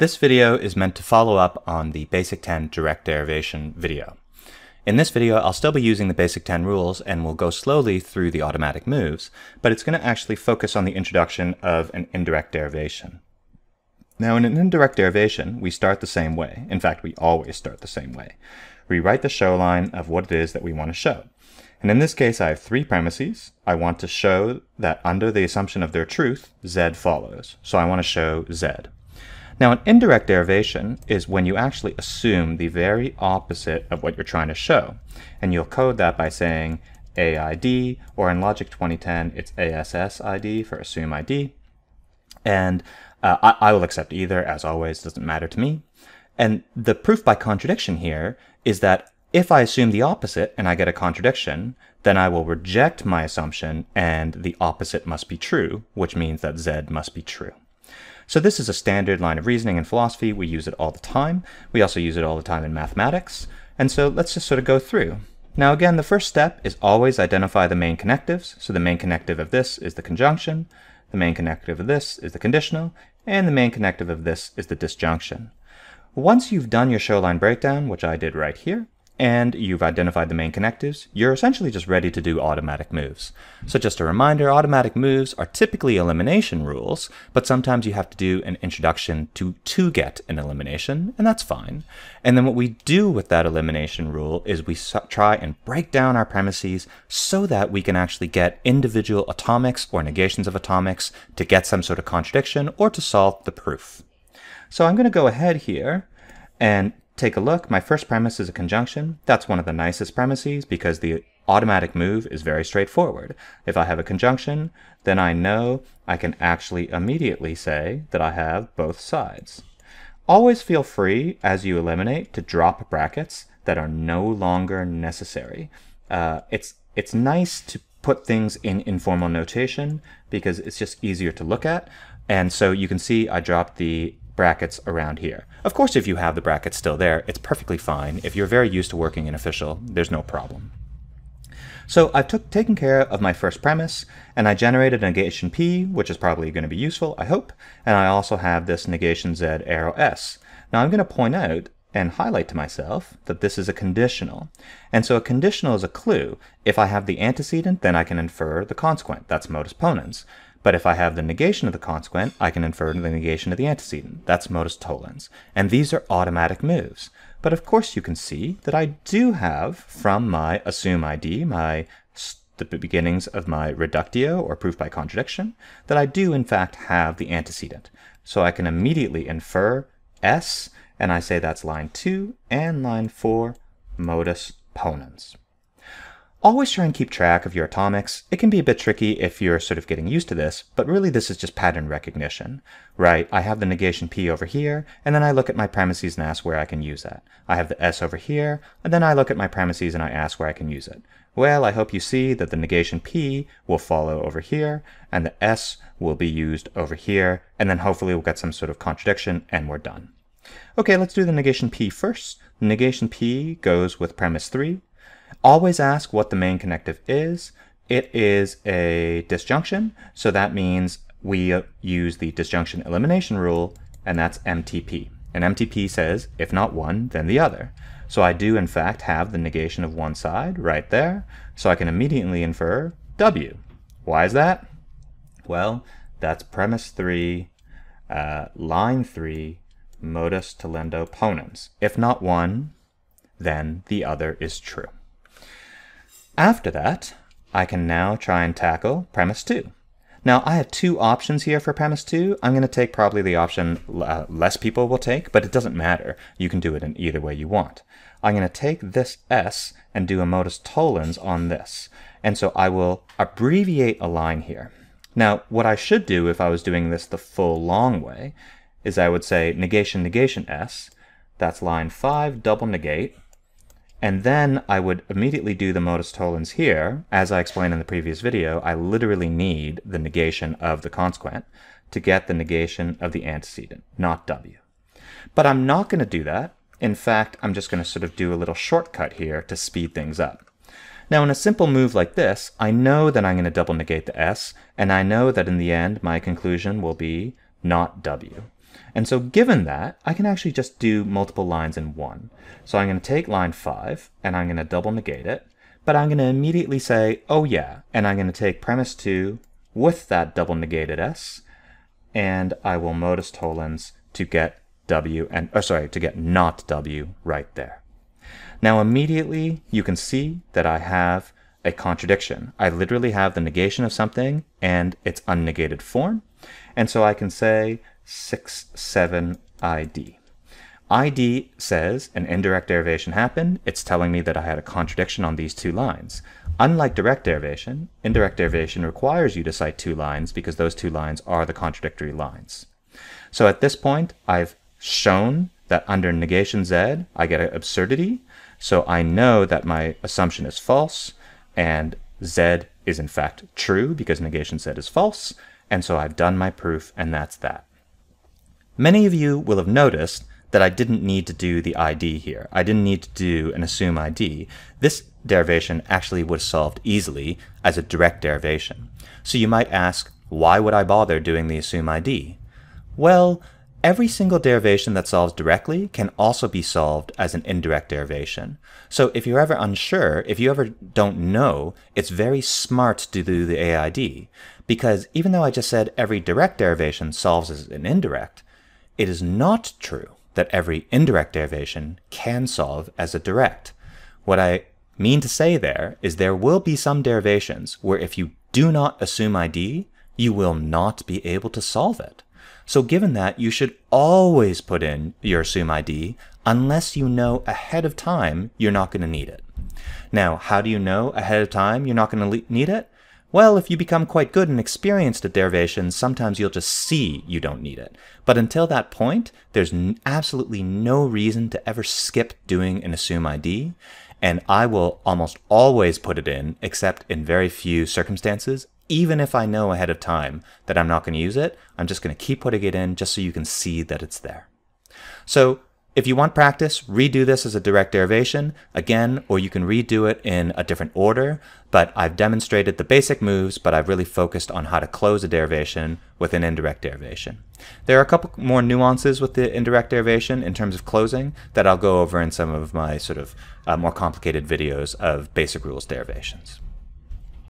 This video is meant to follow up on the Basic 10 direct derivation video. In this video, I'll still be using the Basic 10 rules and we'll go slowly through the automatic moves, but it's going to actually focus on the introduction of an indirect derivation. Now in an indirect derivation, we start the same way. In fact, we always start the same way. We write the show line of what it is that we want to show. And in this case, I have three premises. I want to show that under the assumption of their truth, Z follows. So I want to show Z. Now, an indirect derivation is when you actually assume the very opposite of what you're trying to show. And you'll code that by saying AID, or in Logic 2010, it's ASSID for assume ID. And uh, I, I will accept either, as always, doesn't matter to me. And the proof by contradiction here is that if I assume the opposite and I get a contradiction, then I will reject my assumption and the opposite must be true, which means that Z must be true. So this is a standard line of reasoning in philosophy. We use it all the time. We also use it all the time in mathematics. And so let's just sort of go through. Now again, the first step is always identify the main connectives. So the main connective of this is the conjunction, the main connective of this is the conditional, and the main connective of this is the disjunction. Once you've done your showline breakdown, which I did right here, and you've identified the main connectives, you're essentially just ready to do automatic moves. So just a reminder, automatic moves are typically elimination rules, but sometimes you have to do an introduction to, to get an elimination, and that's fine. And then what we do with that elimination rule is we try and break down our premises so that we can actually get individual atomics or negations of atomics to get some sort of contradiction or to solve the proof. So I'm going to go ahead here and take a look, my first premise is a conjunction. That's one of the nicest premises because the automatic move is very straightforward. If I have a conjunction, then I know I can actually immediately say that I have both sides. Always feel free, as you eliminate, to drop brackets that are no longer necessary. Uh, it's, it's nice to put things in informal notation because it's just easier to look at. And so you can see I dropped the brackets around here. Of course, if you have the brackets still there, it's perfectly fine. If you're very used to working in official, there's no problem. So I've took, taken care of my first premise, and I generated a negation P, which is probably going to be useful, I hope, and I also have this negation Z arrow S. Now I'm going to point out and highlight to myself that this is a conditional. And so a conditional is a clue. If I have the antecedent, then I can infer the consequent. That's modus ponens. But if I have the negation of the consequent, I can infer the negation of the antecedent. That's modus tollens. And these are automatic moves. But of course you can see that I do have from my assume ID, my the beginnings of my reductio or proof by contradiction, that I do in fact have the antecedent. So I can immediately infer S, and I say that's line 2 and line 4 modus ponens. Always try and keep track of your atomics. It can be a bit tricky if you're sort of getting used to this, but really this is just pattern recognition, right? I have the negation p over here, and then I look at my premises and ask where I can use that. I have the s over here, and then I look at my premises and I ask where I can use it. Well, I hope you see that the negation p will follow over here, and the s will be used over here, and then hopefully we'll get some sort of contradiction, and we're done. Okay, let's do the negation p first. The negation p goes with premise 3, Always ask what the main connective is. It is a disjunction, so that means we uh, use the disjunction elimination rule, and that's MTP. And MTP says, if not one, then the other. So I do in fact have the negation of one side right there, so I can immediately infer W. Why is that? Well, that's premise 3, uh, line 3, modus tollendo ponens. If not one, then the other is true. After that, I can now try and tackle premise two. Now I have two options here for premise two. I'm going to take probably the option uh, less people will take, but it doesn't matter. You can do it in either way you want. I'm going to take this S and do a modus tollens on this. And so I will abbreviate a line here. Now, what I should do if I was doing this the full long way is I would say negation negation S, that's line 5, double negate, and then I would immediately do the modus tollens here. As I explained in the previous video, I literally need the negation of the consequent to get the negation of the antecedent, not w. But I'm not going to do that. In fact, I'm just going to sort of do a little shortcut here to speed things up. Now in a simple move like this, I know that I'm going to double negate the s, and I know that in the end my conclusion will be not w. And so given that, I can actually just do multiple lines in one. So I'm going to take line 5, and I'm going to double negate it, but I'm going to immediately say, oh yeah, and I'm going to take premise 2 with that double negated s, and I will modus tollens to get w, and oh, sorry, to get not w right there. Now immediately you can see that I have a contradiction. I literally have the negation of something and its unnegated form. And so I can say 67id. id says an indirect derivation happened. It's telling me that I had a contradiction on these two lines. Unlike direct derivation, indirect derivation requires you to cite two lines because those two lines are the contradictory lines. So at this point, I've shown that under negation z, I get an absurdity. So I know that my assumption is false and z is in fact true because negation z is false. And so I've done my proof and that's that. Many of you will have noticed that I didn't need to do the ID here. I didn't need to do an assume ID. This derivation actually would have solved easily as a direct derivation. So you might ask, why would I bother doing the assume ID? Well, every single derivation that solves directly can also be solved as an indirect derivation. So if you're ever unsure, if you ever don't know, it's very smart to do the AID. Because even though I just said every direct derivation solves as an indirect, it is not true that every indirect derivation can solve as a direct. What I mean to say there is there will be some derivations where if you do not assume ID, you will not be able to solve it. So given that, you should always put in your assume ID unless you know ahead of time you're not going to need it. Now, how do you know ahead of time you're not going to need it? Well, if you become quite good and experienced at derivations, sometimes you'll just see you don't need it. But until that point, there's absolutely no reason to ever skip doing an assume ID, and I will almost always put it in, except in very few circumstances, even if I know ahead of time that I'm not going to use it, I'm just going to keep putting it in just so you can see that it's there. So if you want practice, redo this as a direct derivation again, or you can redo it in a different order, but I've demonstrated the basic moves, but I've really focused on how to close a derivation with an indirect derivation. There are a couple more nuances with the indirect derivation in terms of closing that I'll go over in some of my sort of uh, more complicated videos of basic rules derivations.